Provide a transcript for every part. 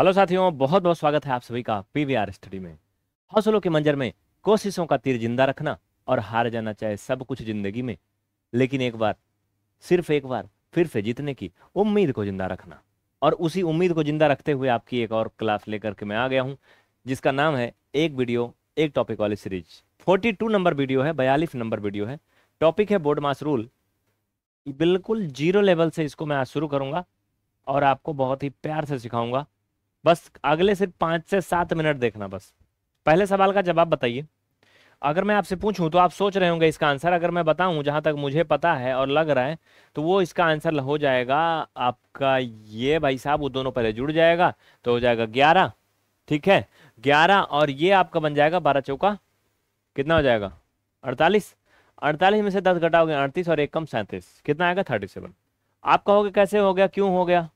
hello साथियों बहुत बहुत स्वागत है आप सभी का पीवीआर स्टडी में हौसलों के मंजर में कोशिशों का तीर जिंदा रखना और हार जाना चाहे सब कुछ जिंदगी में लेकिन एक बार सिर्फ एक बार फिर से जीतने की उम्मीद को जिंदा रखना और उसी उम्मीद को जिंदा रखते हुए आपकी एक और क्लास लेकर के मैं आ गया हूँ जिसका नाम है एक वीडियो एक टॉपिक वाली सीरीज फोर्टी नंबर वीडियो है बयालीस नंबर वीडियो है टॉपिक है बोर्ड मास रूल बिल्कुल जीरो लेवल से इसको मैं आज शुरू करूंगा और आपको बहुत ही प्यार से सिखाऊंगा बस अगले सिर्फ पांच से सात मिनट देखना बस पहले सवाल का जवाब बताइए अगर मैं आपसे पूछूं तो आप सोच रहे होंगे इसका आंसर अगर मैं बताऊं जहां तक मुझे पता है और लग रहा है तो वो इसका आंसर हो जाएगा आपका ये भाई साहब वो दोनों पहले जुड़ जाएगा तो हो जाएगा ग्यारह ठीक है ग्यारह और ये आपका बन जाएगा बारह चौका कितना हो जाएगा अड़तालीस अड़तालीस में से दस घटाओगे अड़तीस और एक कम सैंतीस कितना आएगा थर्टी सेवन आप कहोगे कैसे हो गया क्यों हो गया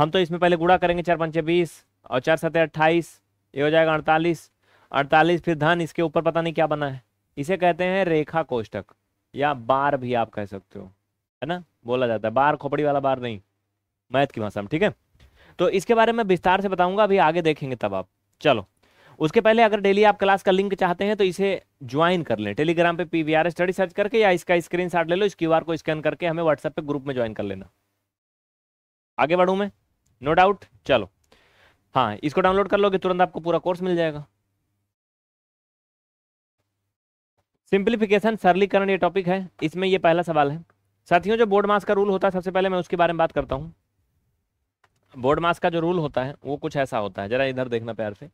हम तो इसमें पहले गुड़ा करेंगे चार पंचे बीस और चार सतह अट्ठाईस ये हो जाएगा अड़तालीस अड़तालीस फिर धन इसके ऊपर पता नहीं क्या बना है इसे कहते हैं रेखा कोष्टक या बार भी आप कह सकते हो है ना बोला जाता है बार खोपड़ी वाला बार नहीं मैथ की भाषा में ठीक है तो इसके बारे में विस्तार से बताऊंगा अभी आगे देखेंगे तब आप चलो उसके पहले अगर डेली आप क्लास का लिंक चाहते हैं तो इसे ज्वाइन कर लें टेलीग्राम पे पी स्टडी सर्च करके या इसका स्क्रीनशॉट ले लो इस क्यूआर को स्कैन करके हमें व्हाट्सएप पे ग्रुप में ज्वाइन कर लेना आगे बढ़ू मैं नो डाउट चलो हाँ इसको डाउनलोड कर लोगे तुरंत आपको पूरा कोर्स मिल जाएगा सिंप्लीफिकेशन सरलीकरण ये टॉपिक है इसमें ये पहला सवाल है साथियों जो बोर्ड मास का रूल होता है सबसे पहले मैं उसके बारे में बात करता हूँ बोर्ड मास का जो रूल होता है वो कुछ ऐसा होता है जरा इधर देखना प्यार से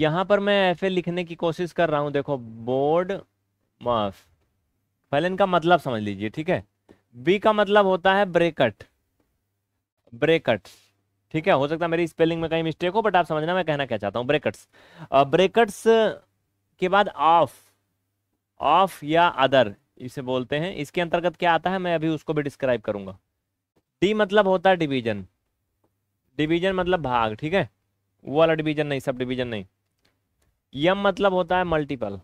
यहाँ पर मैं एफ लिखने की कोशिश कर रहा हूँ देखो बोर्ड मास पहले इनका मतलब समझ लीजिए ठीक है बी का मतलब होता है ब्रेकट ब्रेकट्स ठीक है हो सकता है मेरी स्पेलिंग में कहीं मिस्टेक हो बट आप समझना मैं कहना क्या चाहता हूँ ब्रेकट्स ब्रेकट्स के बाद ऑफ ऑफ या अदर इसे बोलते हैं इसके अंतर्गत क्या आता है मैं अभी उसको भी डिस्क्राइब करूंगा डी मतलब होता है डिवीजन डिवीजन मतलब भाग ठीक है वो वाला डिवीजन नहीं सब डिवीजन नहीं यम मतलब होता है मल्टीपल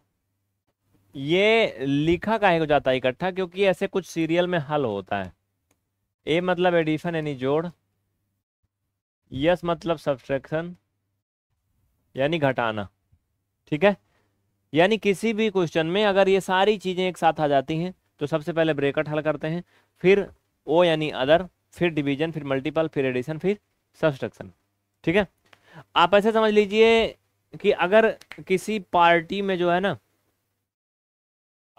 ये लिखा काहे को जाता है इकट्ठा क्योंकि ऐसे कुछ सीरियल में हल होता है ए मतलब एडिशन यानी जोड़ यस मतलब सब्सट्रैक्शन यानी घटाना ठीक है यानी किसी भी क्वेश्चन में अगर ये सारी चीज़ें एक साथ आ जाती हैं तो सबसे पहले ब्रेकअट हल करते हैं फिर ओ यानी अदर फिर डिवीजन फिर मल्टीपल फिर एडिशन फिर सब्सट्रक्शन ठीक है आप ऐसे समझ लीजिए कि अगर किसी पार्टी में जो है ना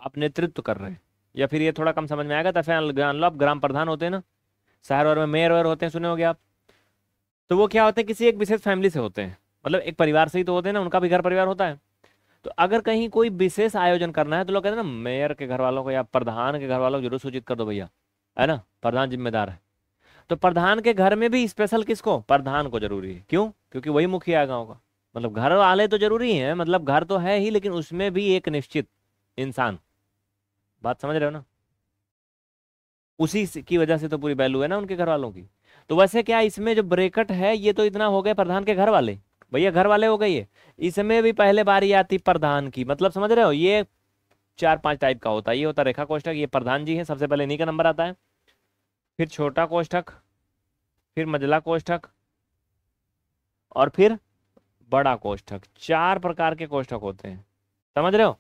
आप नेतृत्व कर रहे हैं या फिर ये थोड़ा कम समझ में आएगा तो फिर लो आप ग्राम प्रधान होते हैं ना शहर और में मेयर वेयर होते हैं सुने हो आप तो वो क्या होते हैं किसी एक विशेष फैमिली से होते हैं मतलब एक परिवार से ही तो होते हैं ना उनका भी घर परिवार होता है तो अगर कहीं कोई विशेष आयोजन करना है तो लोग कहते हैं ना मेयर के घर वालों को या प्रधान के घर वालों को जरूर सूचित कर दो भैया है ना प्रधान जिम्मेदार है तो प्रधान के घर में भी स्पेशल किसको प्रधान को जरूरी है क्यों क्योंकि वही मुखिया है गाँव का मतलब घर वाले तो जरूरी है मतलब घर तो है ही लेकिन उसमें भी एक निश्चित इंसान बात समझ रहे हो ना उसी की वजह से तो पूरी वैल्यू है ना उनके घर वालों की तो वैसे क्या इसमें जो ब्रेकट है ये तो इतना हो गए प्रधान के घर वाले भैया घर वाले हो गए ये इसमें भी पहले बारी आती प्रधान की मतलब समझ रहे हो ये चार पांच टाइप का होता है ये होता रेखा कोष्ठक ये प्रधान जी है सबसे पहले इन्हीं का नंबर आता है फिर छोटा कोष्ठक फिर मजला कोष्ठक और फिर बड़ा कोष्ठक चार प्रकार के कोष्ठक होते हैं समझ रहे हो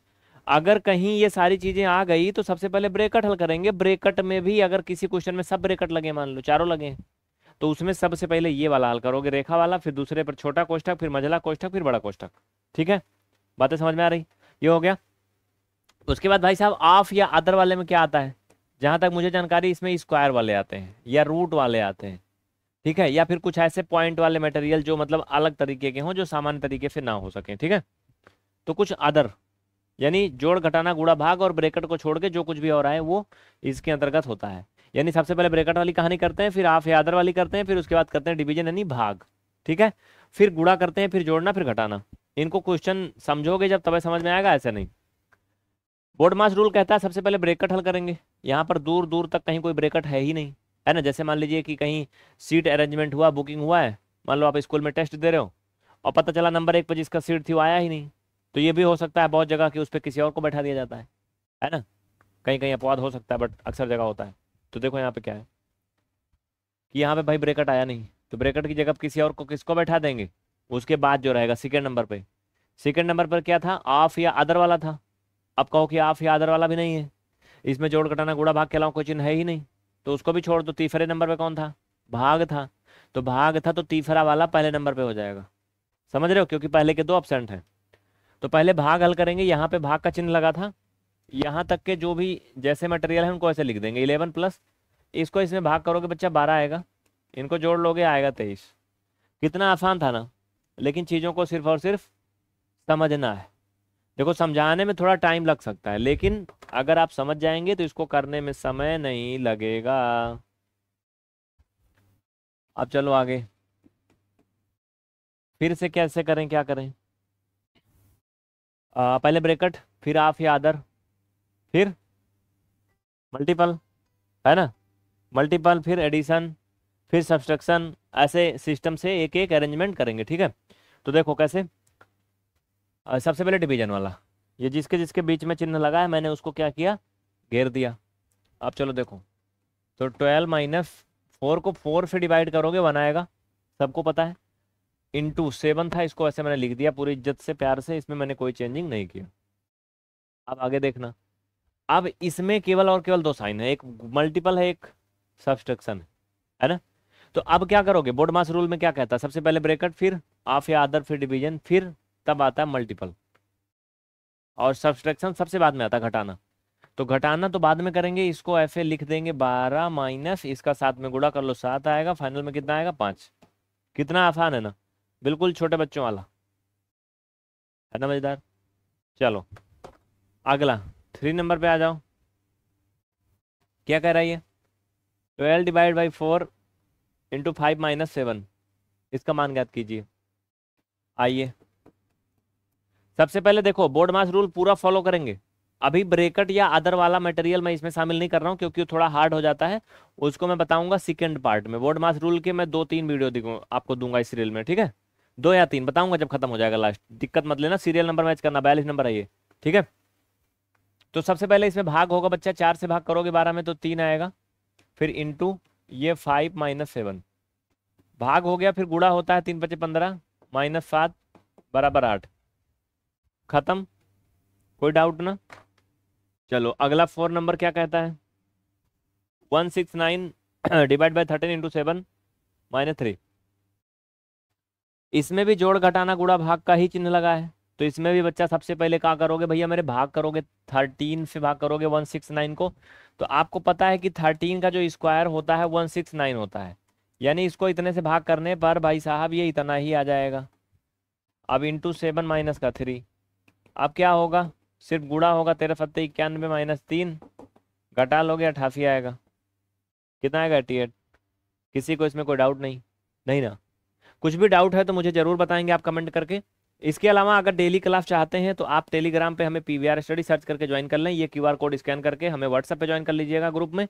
अगर कहीं ये सारी चीजें आ गई तो सबसे पहले ब्रेकट हल करेंगे ब्रेकट में भी अगर किसी क्वेश्चन में सब ब्रेकट लगे मान लो चारों लगे तो उसमें सबसे पहले ये वाला हल करोगे रेखा वाला फिर दूसरे पर छोटा कोष्टक फिर मझला कोष्टक फिर बड़ा कोष्टक ठीक है बातें समझ में आ रही ये हो गया उसके बाद भाई साहब ऑफ या अदर वाले में क्या आता है जहां तक मुझे जानकारी इसमें स्क्वायर वाले आते हैं या रूट वाले आते हैं ठीक है या फिर कुछ ऐसे पॉइंट वाले मटेरियल जो मतलब अलग तरीके के हों जो सामान्य तरीके से ना हो सके ठीक है तो कुछ अदर यानी जोड़ घटाना गुड़ा भाग और ब्रेकेट को छोड़ के जो कुछ भी हो रहा है वो इसके अंतर्गत होता है यानी सबसे पहले ब्रेकेट वाली कहानी करते हैं फिर आफ यादर वाली करते हैं फिर उसके बाद करते हैं डिवीजन यानी भाग ठीक है फिर गुड़ा करते हैं फिर जोड़ना फिर घटाना इनको क्वेश्चन समझोगे जब तब समझ में आएगा ऐसे नहीं बोर्ड मास रूल कहता है सबसे पहले ब्रेकट हल करेंगे यहाँ पर दूर दूर तक कहीं कोई ब्रेकट है ही नहीं है ना जैसे मान लीजिए कि कहीं सीट अरेंजमेंट हुआ बुकिंग हुआ है मान लो आप स्कूल में टेस्ट दे रहे हो और पता चला नंबर एक पर जिसका सीट थी वो आया ही नहीं तो ये भी हो सकता है बहुत जगह कि उस पर किसी और को बैठा दिया जाता है है ना कहीं कहीं अपवाद हो सकता है बट अक्सर जगह होता है तो देखो यहाँ पे क्या है कि यहाँ पे भाई ब्रेकट आया नहीं तो ब्रेकट की जगह किसी और को किसको बैठा देंगे उसके बाद जो रहेगा सेकेंड नंबर पे सेकेंड नंबर पर क्या था ऑफ या अदर वाला था अब कहो कि ऑफ या अदर वाला भी नहीं है इसमें जोड़ कटाना गुड़ा भाग अलावा कोई चिन्ह है ही नहीं तो उसको भी छोड़ दो तीसरे नंबर पर कौन था भाग था तो भाग था तो तीसरा वाला पहले नंबर पर हो जाएगा समझ रहे हो क्योंकि पहले के दो ऑप्शन हैं तो पहले भाग हल करेंगे यहाँ पे भाग का चिन्ह लगा था यहाँ तक के जो भी जैसे मटेरियल है उनको ऐसे लिख देंगे इलेवन प्लस इसको इसमें भाग करोगे बच्चा बारह आएगा इनको जोड़ लोगे आएगा तेईस कितना आसान था ना लेकिन चीज़ों को सिर्फ और सिर्फ समझना है देखो समझाने में थोड़ा टाइम लग सकता है लेकिन अगर आप समझ जाएंगे तो इसको करने में समय नहीं लगेगा अब चलो आगे फिर से कैसे करें क्या करें आ, पहले ब्रेकट फिर आफ या अदर फिर मल्टीपल है ना मल्टीपल फिर एडिशन फिर सब्सट्रक्शन ऐसे सिस्टम से एक एक अरेंजमेंट करेंगे ठीक है तो देखो कैसे आ, सबसे पहले डिवीजन वाला ये जिसके जिसके बीच में चिन्ह लगा है मैंने उसको क्या किया घेर दिया अब चलो देखो तो ट्वेल्व माइनस फोर को फोर से डिवाइड करोगे वन आएगा सबको पता है इंटू सेवन था इसको ऐसे मैंने लिख दिया पूरी इज्जत से प्यार से इसमें मैंने कोई चेंजिंग नहीं किया अब आगे देखना अब इसमें केवल और केवल दो साइन है एक मल्टीपल है एक सब्सट्रक्शन है है ना तो अब क्या करोगे बोर्ड मास रूल में क्या कहता है सबसे पहले ब्रेकट फिर ऑफ या अदर फिर डिवीजन फिर तब आता है मल्टीपल और सब्सट्रक्शन सबसे बाद में आता घटाना तो घटाना तो बाद में करेंगे इसको एफ ए लिख देंगे बारह माइनस इसका साथ में गुड़ा कर लो सात आएगा फाइनल में कितना आएगा पाँच कितना आसान है ना बिल्कुल छोटे बच्चों वाला है ना मज़ेदार चलो अगला थ्री नंबर पे आ जाओ क्या कह रहा है ये twelve divide by four into five minus seven इसका मान ज्ञात कीजिए आइए सबसे पहले देखो बोर्ड मास रूल पूरा फॉलो करेंगे अभी ब्रेकट या अदर वाला मटेरियल मैं इसमें शामिल नहीं कर रहा हूँ क्योंकि थोड़ा हार्ड हो जाता है उसको मैं बताऊंगा सेकेंड पार्ट में बोर्ड मास रूल के मैं दो तीन वीडियो आपको दूंगा इस रील में ठीक है दो या तीन बताऊंगा जब खत्म हो जाएगा लास्ट दिक्कत मत लेना सीरियल नंबर मैच करना बयालीस नंबर है ये ठीक है तो सबसे पहले इसमें भाग होगा बच्चा चार से भाग करोगे बारह में तो तीन आएगा फिर इंटू ये फाइव माइनस सेवन भाग हो गया फिर गुड़ा होता है तीन बचे पंद्रह माइनस सात बराबर आठ खत्म कोई डाउट ना चलो अगला फोर नंबर क्या कहता है one six nine divide by thirteen into seven minus three इसमें भी जोड़ घटाना गुड़ा भाग का ही चिन्ह लगा है तो इसमें भी बच्चा सबसे पहले क्या करोगे भैया मेरे भाग करोगे थर्टीन से भाग करोगे वन सिक्स नाइन को तो आपको पता है कि थर्टीन का जो स्क्वायर होता है वन सिक्स नाइन होता है यानी इसको इतने से भाग करने पर भाई साहब ये इतना ही आ जाएगा अब इंटू सेवन माइनस का थ्री अब क्या होगा सिर्फ गुड़ा होगा तेरह सत्तर इक्यानवे माइनस तीन घटा लोगे अठासी आएगा कितना आएगा एटी एट किसी को इसमें कोई डाउट नहीं नहीं ना कुछ भी डाउट है तो मुझे ज़रूर बताएंगे आप कमेंट करके इसके अलावा अगर डेली क्लास चाहते हैं तो आप टेलीग्राम पे हमें पीवीआर स्टडी सर्च करके ज्वाइन कर लें ये क्यूआर कोड स्कैन करके हमें व्हाट्सएप पे ज्वाइन कर लीजिएगा ग्रुप में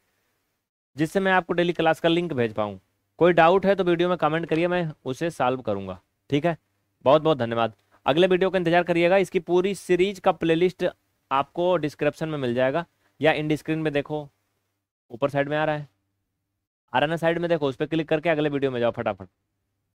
जिससे मैं आपको डेली क्लास का लिंक भेज पाऊँ कोई डाउट है तो वीडियो में कमेंट करिए मैं उसे सॉल्व करूँगा ठीक है बहुत बहुत धन्यवाद अगले वीडियो का इंतजार करिएगा इसकी पूरी सीरीज का प्लेलिस्ट आपको डिस्क्रिप्शन में मिल जाएगा या इंड स्क्रीन में देखो ऊपर साइड में आ रहा है आ रहा ना साइड में देखो उस पर क्लिक करके अगले वीडियो में जाओ फटाफट